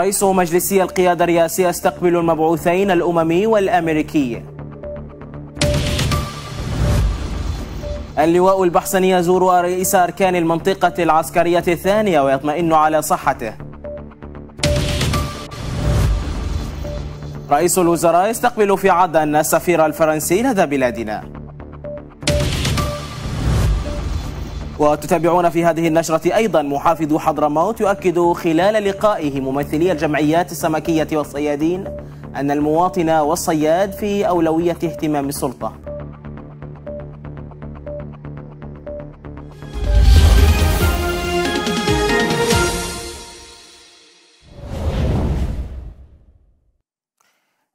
رئيس مجلسي القيادة الرئاسي يستقبل المبعوثين الأممي والأمريكي اللواء البحسني يزور رئيس أركان المنطقة العسكرية الثانية ويطمئن على صحته رئيس الوزراء يستقبل في عدن السفير الفرنسي لدى بلادنا وتتابعون في هذه النشرة أيضا محافظ حضرموت يؤكد خلال لقائه ممثلي الجمعيات السمكية والصيادين أن المواطن والصياد في أولوية اهتمام السلطة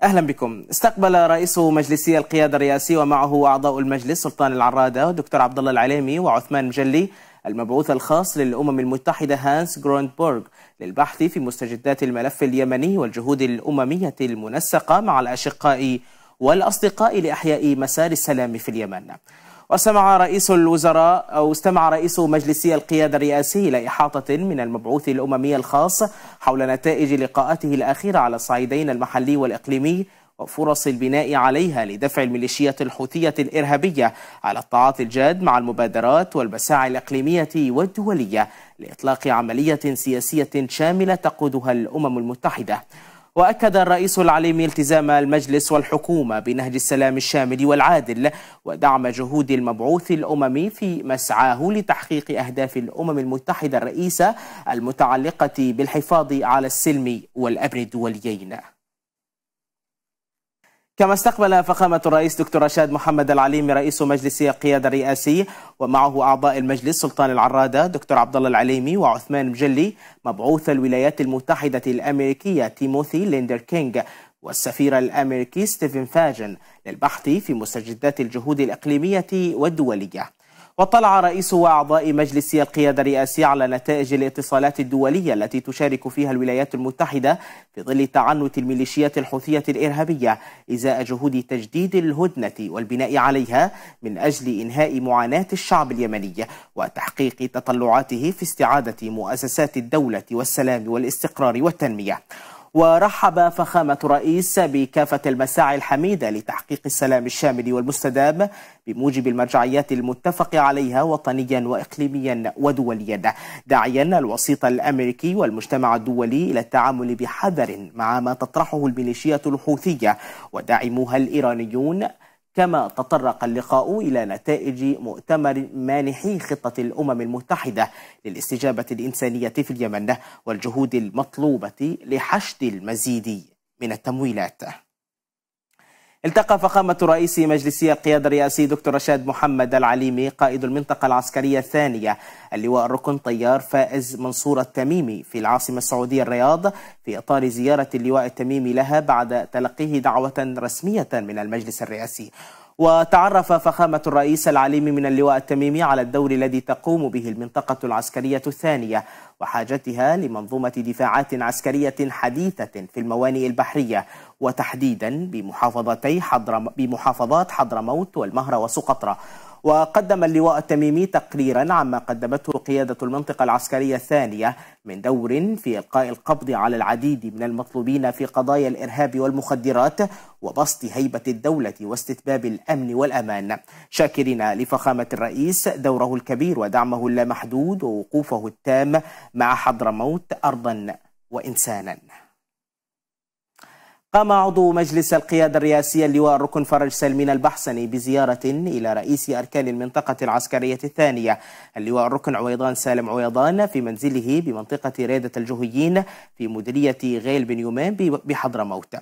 أهلا بكم استقبل رئيس مجلسي القيادة الرئاسي ومعه أعضاء المجلس سلطان العرادة دكتور عبد الله العليمي وعثمان مجلي المبعوث الخاص للأمم المتحدة هانس جروندبورغ للبحث في مستجدات الملف اليمني والجهود الأممية المنسقة مع الأشقاء والأصدقاء لإحياء مسار السلام في اليمن وسمع رئيس الوزراء أو استمع رئيس مجلس القيادة الرئاسي إلى إحاطة من المبعوث الأممي الخاص حول نتائج لقاءاته الأخيرة على الصعيدين المحلي والإقليمي وفرص البناء عليها لدفع الميليشيات الحوثية الإرهابية على التعاطي الجاد مع المبادرات والمساعي الإقليمية والدولية لإطلاق عملية سياسية شاملة تقودها الأمم المتحدة وأكد الرئيس العليمي التزام المجلس والحكومة بنهج السلام الشامل والعادل ودعم جهود المبعوث الأممي في مسعاه لتحقيق أهداف الأمم المتحدة الرئيسة المتعلقة بالحفاظ على السلم والأمن الدوليين كما استقبل فخامة الرئيس دكتور رشاد محمد العليمي رئيس مجلس القيادة الرئاسي ومعه أعضاء المجلس سلطان العرادة دكتور عبد الله العليمي وعثمان مجلي مبعوث الولايات المتحدة الأمريكية تيموثي ليندر كينغ والسفير الأمريكي ستيفن فاجن للبحث في مستجدات الجهود الإقليمية والدولية واطلع رئيس وأعضاء مجلس القيادة الرئاسي على نتائج الاتصالات الدولية التي تشارك فيها الولايات المتحدة في ظل تعنت الميليشيات الحوثية الإرهابية إزاء جهود تجديد الهدنة والبناء عليها من أجل إنهاء معاناة الشعب اليمني وتحقيق تطلعاته في استعادة مؤسسات الدولة والسلام والاستقرار والتنمية ورحب فخامة الرئيس بكافة المساعي الحميدة لتحقيق السلام الشامل والمستدام بموجب المرجعيات المتفق عليها وطنيا وإقليميا ودوليا داعيا الوسيط الأمريكي والمجتمع الدولي إلى التعامل بحذر مع ما تطرحه الميليشيات الحوثية ودعموها الإيرانيون كما تطرق اللقاء إلى نتائج مؤتمر مانحي خطة الأمم المتحدة للاستجابة الإنسانية في اليمن والجهود المطلوبة لحشد المزيد من التمويلات التقى فخامة رئيس مجلسي القيادة الرئاسي دكتور رشاد محمد العليمي قائد المنطقة العسكرية الثانية اللواء الركن طيار فائز منصور التميمي في العاصمة السعودية الرياض في إطار زيارة اللواء التميمي لها بعد تلقيه دعوة رسمية من المجلس الرئاسي وتعرف فخامة الرئيس العليمي من اللواء التميمي على الدور الذي تقوم به المنطقة العسكرية الثانية وحاجتها لمنظومة دفاعات عسكرية حديثة في الموانئ البحرية وتحديدا بمحافظتي حضر بمحافظات حضرموت والمهرة وسقطرى وقدم اللواء التميمي تقريرا عما قدمته قيادة المنطقة العسكرية الثانية من دور في إلقاء القبض على العديد من المطلوبين في قضايا الإرهاب والمخدرات وبسط هيبة الدولة واستتباب الأمن والأمان شاكرين لفخامة الرئيس دوره الكبير ودعمه اللامحدود ووقوفه التام مع حضرموت أرضا وإنسانا قام عضو مجلس القيادة الرئاسية اللواء الركن فرج سلمين البحسني بزيارة إلى رئيس أركان المنطقة العسكرية الثانية اللواء الركن عويضان سالم عويضان في منزله بمنطقة ريدة الجهيين في مديرية غيل بن يومين بحضرموت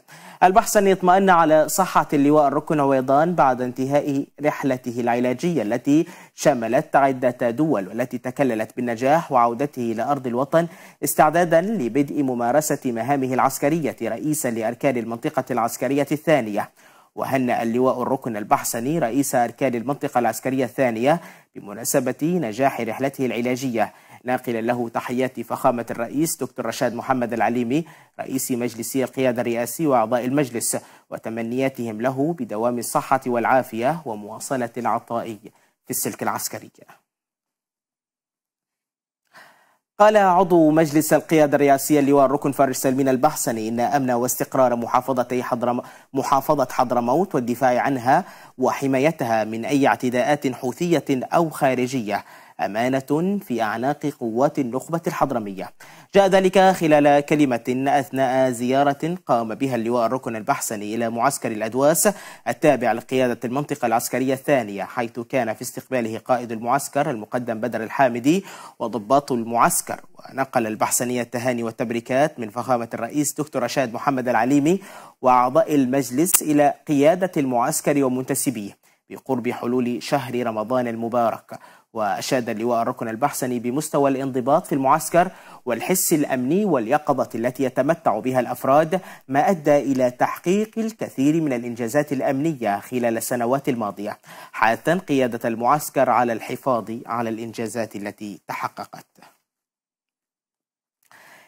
البحسني اطمأن على صحة اللواء الركن عويضان بعد انتهاء رحلته العلاجية التي شملت عدة دول والتي تكللت بالنجاح وعودته إلى أرض الوطن استعدادا لبدء ممارسة مهامه العسكرية رئيسا لأركان المنطقة العسكرية الثانية وهنأ اللواء الركن البحسني رئيس أركان المنطقة العسكرية الثانية بمناسبة نجاح رحلته العلاجية ناقلا له تحيات فخامة الرئيس دكتور رشاد محمد العليمي رئيس مجلس القيادة الرئاسي وأعضاء المجلس وتمنياتهم له بدوام الصحة والعافية ومواصلة العطاء في السلك العسكري قال عضو مجلس القيادة الرئاسية اللواء الركن فارس سلمين البحسني إن أمن واستقرار محافظتي حضرم محافظة حضرموت والدفاع عنها وحمايتها من أي اعتداءات حوثية أو خارجية أمانة في أعناق قوات النخبة الحضرمية جاء ذلك خلال كلمة أثناء زيارة قام بها اللواء الركن البحسني إلى معسكر الأدواس التابع لقيادة المنطقة العسكرية الثانية حيث كان في استقباله قائد المعسكر المقدم بدر الحامدي وضباط المعسكر ونقل البحسني التهاني والتبريكات من فخامة الرئيس دكتور رشاد محمد العليمي وأعضاء المجلس إلى قيادة المعسكر ومنتسبيه بقرب حلول شهر رمضان المبارك وأشاد اللواء الركن البحسني بمستوى الانضباط في المعسكر والحس الأمني واليقظة التي يتمتع بها الأفراد ما أدى إلى تحقيق الكثير من الإنجازات الأمنية خلال السنوات الماضية حاثا قيادة المعسكر على الحفاظ على الإنجازات التي تحققت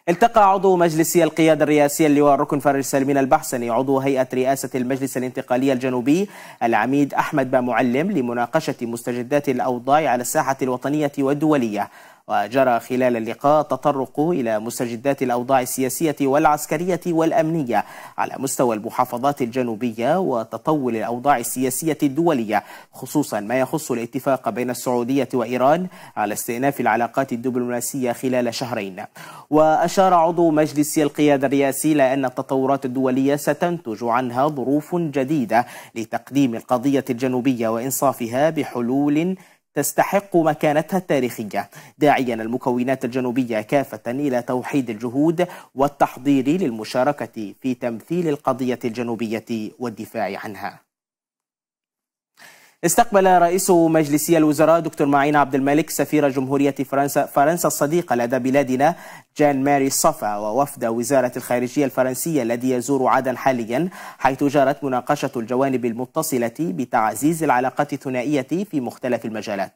التقى عضو مجلس القيادة الرئاسية اللواء الركن فارس سلمين البحسني عضو هيئة رئاسة المجلس الانتقالي الجنوبي العميد أحمد بامعلم لمناقشة مستجدات الأوضاع على الساحة الوطنية والدولية وجرى خلال اللقاء تطرق إلى مستجدات الأوضاع السياسية والعسكرية والأمنية على مستوى المحافظات الجنوبية وتطول الأوضاع السياسية الدولية خصوصا ما يخص الاتفاق بين السعودية وإيران على استئناف العلاقات الدبلوماسية خلال شهرين وأشار عضو مجلس القيادة الرئاسي لأن التطورات الدولية ستنتج عنها ظروف جديدة لتقديم القضية الجنوبية وإنصافها بحلول تستحق مكانتها التاريخية داعيا المكونات الجنوبية كافة إلى توحيد الجهود والتحضير للمشاركة في تمثيل القضية الجنوبية والدفاع عنها استقبل رئيس مجلس الوزراء دكتور معين عبد الملك سفير جمهورية فرنسا فرنسا الصديقة لدى بلادنا جان ماري صفا ووفد وزارة الخارجية الفرنسية الذي يزور عدن حاليا حيث جرت مناقشة الجوانب المتصلة بتعزيز العلاقات الثنائية في مختلف المجالات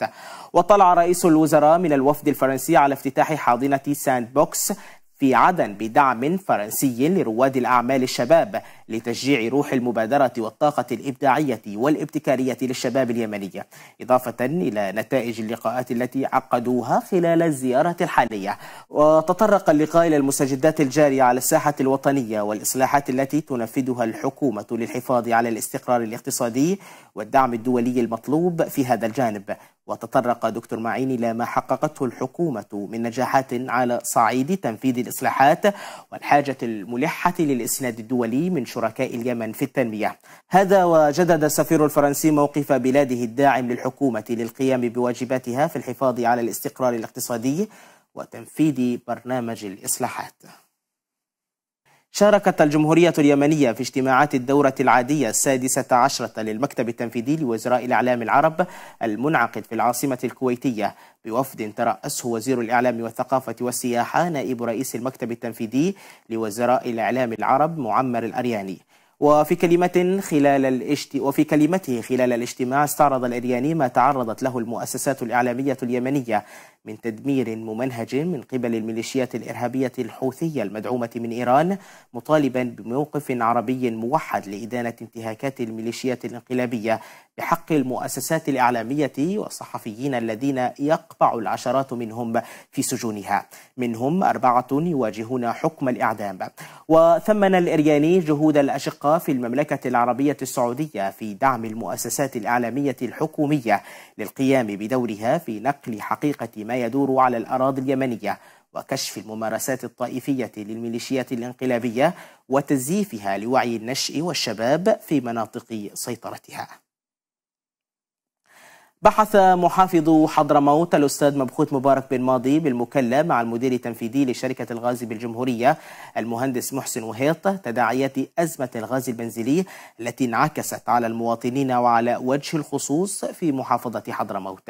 وطلع رئيس الوزراء من الوفد الفرنسي على افتتاح حاضنة ساند بوكس في عدن بدعم فرنسي لرواد الأعمال الشباب لتشجيع روح المبادرة والطاقة الإبداعية والابتكارية للشباب اليمني إضافة إلى نتائج اللقاءات التي عقدوها خلال الزيارة الحالية وتطرق اللقاء إلى المستجدات الجارية على الساحة الوطنية والإصلاحات التي تنفذها الحكومة للحفاظ على الاستقرار الاقتصادي والدعم الدولي المطلوب في هذا الجانب وتطرق دكتور معين إلى ما حققته الحكومة من نجاحات على صعيد تنفيذ الإصلاحات والحاجة الملحة للإسناد الدولي من شركاء اليمن في التنمية هذا وجدد السفير الفرنسي موقف بلاده الداعم للحكومة للقيام بواجباتها في الحفاظ على الاستقرار الاقتصادي وتنفيذ برنامج الإصلاحات شاركت الجمهورية اليمنية في اجتماعات الدورة العادية السادسة عشرة للمكتب التنفيذي لوزراء الإعلام العرب المنعقد في العاصمة الكويتية بوفد ترأسه وزير الإعلام والثقافة والسياحة نائب رئيس المكتب التنفيذي لوزراء الإعلام العرب معمر الأرياني وفي كلمة خلال الاشت... وفي كلمته خلال الاجتماع استعرض الأرياني ما تعرضت له المؤسسات الإعلامية اليمنية من تدمير ممنهج من قبل الميليشيات الإرهابية الحوثية المدعومة من إيران مطالبا بموقف عربي موحد لإدانة انتهاكات الميليشيات الانقلابية بحق المؤسسات الإعلامية والصحفيين الذين يقطع العشرات منهم في سجونها منهم أربعة يواجهون حكم الإعدام وثمن الإرياني جهود الأشقاء في المملكة العربية السعودية في دعم المؤسسات الإعلامية الحكومية للقيام بدورها في نقل حقيقة ما يدور على الأراضي اليمنية وكشف الممارسات الطائفية للميليشيات الانقلابية وتزييفها لوعي النشء والشباب في مناطق سيطرتها بحث محافظ حضرموت الأستاذ مبخوت مبارك بن ماضي بالمكلا مع المدير التنفيذي لشركة الغاز بالجمهورية المهندس محسن وهيط تداعيات أزمة الغاز البنزيلي التي انعكست على المواطنين وعلى وجه الخصوص في محافظة حضرموت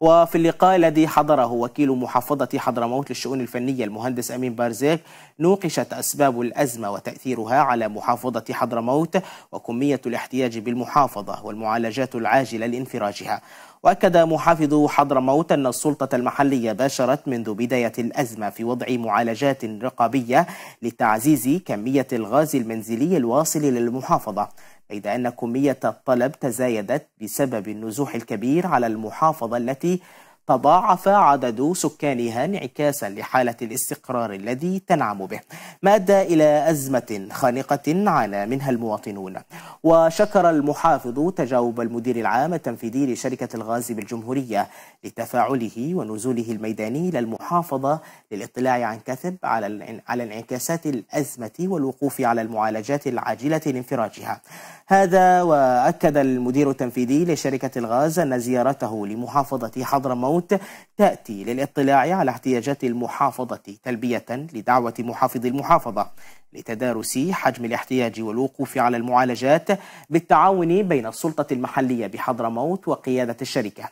وفي اللقاء الذي حضره وكيل محافظة حضرموت للشؤون الفنية المهندس أمين بارزيك نوقشت أسباب الأزمة وتأثيرها على محافظة حضرموت وكمية الاحتياج بالمحافظة والمعالجات العاجلة لانفراجها وأكد محافظ حضرموت أن السلطة المحلية باشرت منذ بداية الأزمة في وضع معالجات رقابية لتعزيز كمية الغاز المنزلي الواصل للمحافظة بيد أن كمية الطلب تزايدت بسبب النزوح الكبير على المحافظة التي تضاعف عدد سكانها انعكاسا لحالة الاستقرار الذي تنعم به ما أدى إلى أزمة خانقة عانى منها المواطنون وشكر المحافظ تجاوب المدير العام التنفيذي لشركة الغاز بالجمهورية لتفاعله ونزوله الميداني إلى المحافظة للاطلاع عن كثب على على انعكاسات الأزمة والوقوف على المعالجات العاجلة لانفراجها هذا وأكد المدير التنفيذي لشركة الغاز أن زيارته لمحافظة حضرموت الموت تأتي للاطلاع على احتياجات المحافظة تلبية لدعوة محافظ المحافظة لتدارس حجم الاحتياج والوقوف على المعالجات بالتعاون بين السلطة المحلية بحضرموت وقيادة الشركة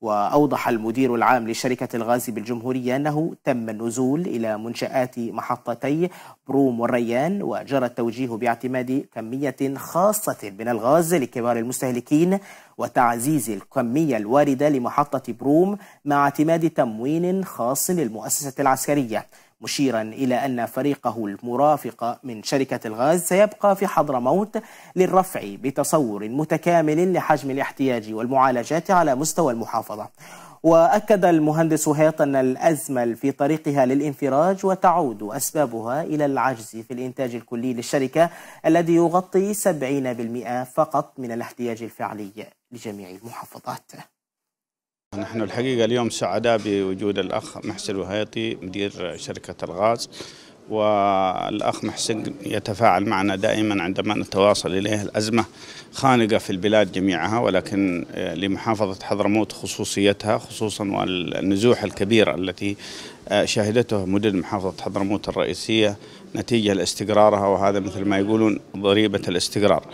وأوضح المدير العام لشركة الغاز بالجمهورية أنه تم النزول إلى منشآت محطتي بروم والريان وجرى التوجيه باعتماد كمية خاصة من الغاز لكبار المستهلكين وتعزيز الكمية الواردة لمحطة بروم مع اعتماد تموين خاص للمؤسسة العسكرية مشيرا إلى أن فريقه المرافق من شركة الغاز سيبقى في حضرموت للرفع بتصور متكامل لحجم الاحتياج والمعالجات على مستوى المحافظة وأكد المهندس هيط أن الأزمة في طريقها للانفراج وتعود أسبابها إلى العجز في الإنتاج الكلي للشركة الذي يغطي 70% فقط من الاحتياج الفعلي لجميع المحافظات نحن الحقيقة اليوم سعداء بوجود الأخ محسن وهيطي مدير شركة الغاز والأخ محسن يتفاعل معنا دائما عندما نتواصل إليه الأزمة خانقة في البلاد جميعها ولكن آه، لمحافظة حضرموت خصوصيتها خصوصا والنزوح الكبير التي آه، شهدته مدن محافظة حضرموت الرئيسية نتيجة لاستقرارها وهذا مثل ما يقولون ضريبة الاستقرار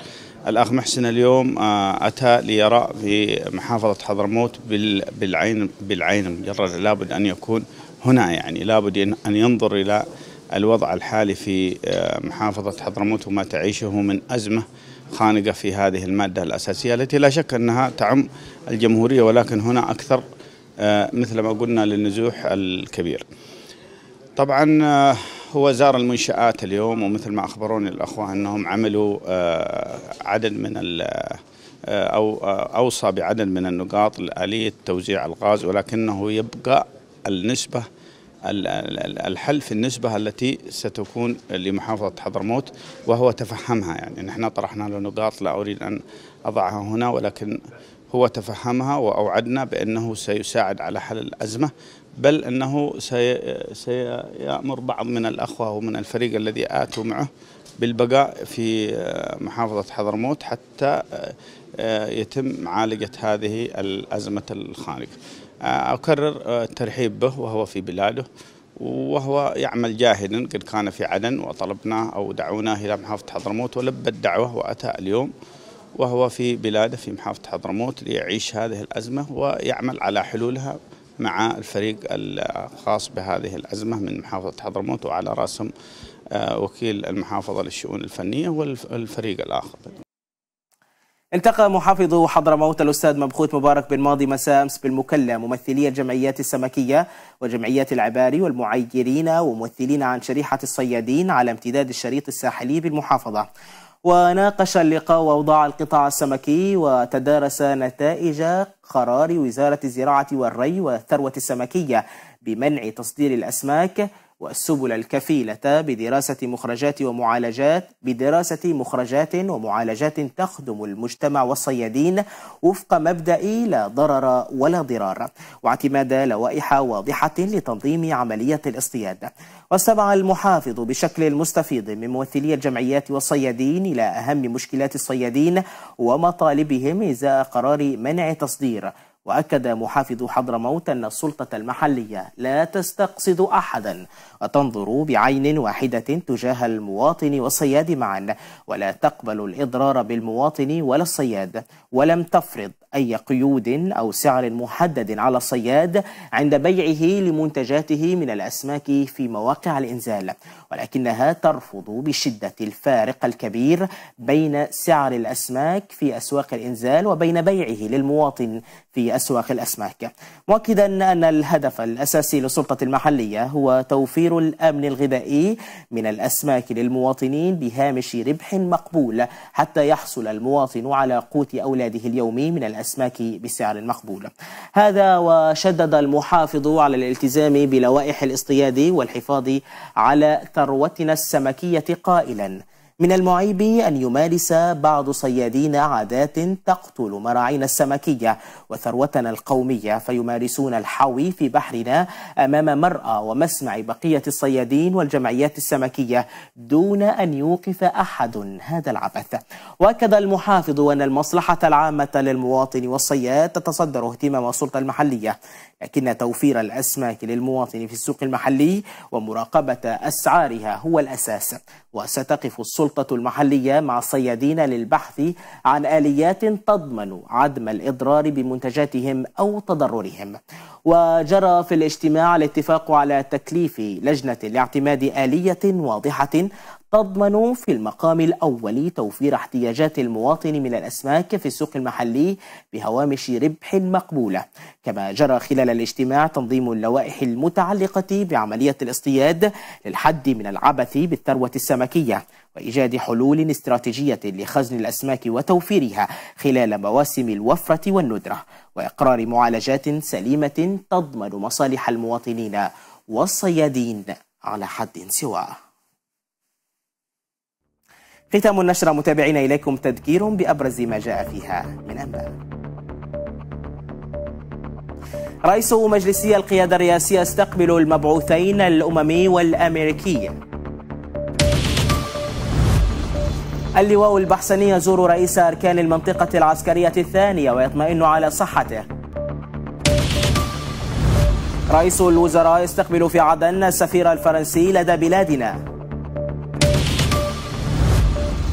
الأخ محسن اليوم آه، أتى ليرى في محافظة حضرموت بالعين بالعين مجرد لابد أن يكون هنا يعني لابد أن ينظر إلى الوضع الحالي في آه، محافظة حضرموت وما تعيشه من أزمة خانقة في هذه المادة الأساسية التي لا شك أنها تعم الجمهورية ولكن هنا أكثر آه، مثل ما قلنا للنزوح الكبير طبعا هو زار المنشآت اليوم ومثل ما أخبروني الأخوة أنهم عملوا آه، عدد من آه، أو آه، أوصى بعدد من النقاط لآلية توزيع الغاز ولكنه يبقى النسبة الحل في النسبة التي ستكون لمحافظة حضرموت وهو تفهمها يعني نحن طرحنا له نقاط لا أريد أن أضعها هنا ولكن هو تفهمها وأوعدنا بأنه سيساعد على حل الأزمة بل أنه سيأمر بعض من الأخوة ومن الفريق الذي آتوا معه بالبقاء في آه، محافظة حضرموت حتى آه، آه، يتم معالجة هذه الأزمة الخانقة أكرر الترحيب به وهو في بلاده وهو يعمل جاهدا قد كان في عدن وطلبناه أو دعوناه إلى محافظة حضرموت ولبى الدعوة وأتى اليوم وهو في بلاده في محافظة حضرموت ليعيش هذه الأزمة ويعمل على حلولها مع الفريق الخاص بهذه الأزمة من محافظة حضرموت وعلى رأسهم آه، وكيل المحافظة للشؤون الفنية والفريق الآخر التقى محافظ حضرموت الأستاذ مبخوت مبارك بن ماضي مساء أمس ممثلي الجمعيات السمكية وجمعيات العباري والمعيرين وممثلين عن شريحة الصيادين على امتداد الشريط الساحلي بالمحافظة وناقش اللقاء أوضاع القطاع السمكي وتدارس نتائج قرار وزارة الزراعة والري والثروة السمكية بمنع تصدير الأسماك والسبل الكفيلة بدراسة مخرجات ومعالجات بدراسة مخرجات ومعالجات تخدم المجتمع والصيادين وفق مبدأ لا ضرر ولا ضرار واعتماد لوائح واضحة لتنظيم عملية الاصطياد واستمع المحافظ بشكل مستفيض من ممثلي الجمعيات والصيادين إلى أهم مشكلات الصيادين ومطالبهم إزاء قرار منع تصدير وأكد محافظ حضرموت أن السلطة المحلية لا تستقصد أحدا وتنظر بعين واحدة تجاه المواطن والصياد معا ولا تقبل الإضرار بالمواطن ولا الصياد ولم تفرض أي قيود أو سعر محدد على الصياد عند بيعه لمنتجاته من الأسماك في مواقع الإنزال ولكنها ترفض بشدة الفارق الكبير بين سعر الأسماك في أسواق الإنزال وبين بيعه للمواطن في أسواق الأسماك مؤكدا أن الهدف الأساسي للسلطة المحلية هو توفير الأمن الغذائي من الأسماك للمواطنين بهامش ربح مقبول حتى يحصل المواطن على قوت أولاده اليومي من الأسماك بسعر مقبول هذا وشدد المحافظ على الالتزام بلوائح الاصطياد والحفاظ على ثروتنا السمكية قائلا من المعيب أن يمارس بعض صيادين عادات تقتل مراعينا السمكية وثروتنا القومية فيمارسون الحوي في بحرنا أمام مرأى ومسمع بقية الصيادين والجمعيات السمكية دون أن يوقف أحد هذا العبث وأكد المحافظ أن المصلحة العامة للمواطن والصياد تتصدر اهتمام السلطة المحلية لكن توفير الأسماك للمواطن في السوق المحلي ومراقبة أسعارها هو الأساس وستقف السلطة المحلية مع الصيادين للبحث عن آليات تضمن عدم الإضرار بمنتجاتهم أو تضررهم وجرى في الاجتماع الاتفاق على تكليف لجنة لاعتماد آلية واضحة تضمن في المقام الأول توفير احتياجات المواطن من الأسماك في السوق المحلي بهوامش ربح مقبولة كما جرى خلال الاجتماع تنظيم اللوائح المتعلقة بعملية الاصطياد للحد من العبث بالثروة السمكية وإيجاد حلول استراتيجية لخزن الأسماك وتوفيرها خلال مواسم الوفرة والندرة وإقرار معالجات سليمة تضمن مصالح المواطنين والصيادين على حد سواء ختام النشرة متابعينا إليكم تذكير بأبرز ما جاء فيها من أنباء رئيس مجلس القيادة الرئاسية يستقبل المبعوثين الأممي والأمريكي اللواء البحسني يزور رئيس أركان المنطقة العسكرية الثانية ويطمئن على صحته رئيس الوزراء يستقبل في عدن السفير الفرنسي لدى بلادنا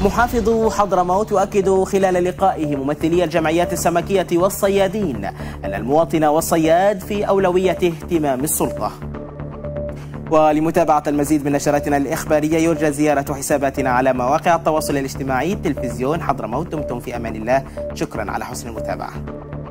محافظ حضرموت يؤكد خلال لقائه ممثلي الجمعيات السمكية والصيادين أن المواطن والصياد في أولوية اهتمام السلطة ولمتابعة المزيد من نشراتنا الإخبارية يرجى زيارة حساباتنا على مواقع التواصل الاجتماعي تلفزيون حضرموت دمتم في أمان الله شكرا على حسن المتابعة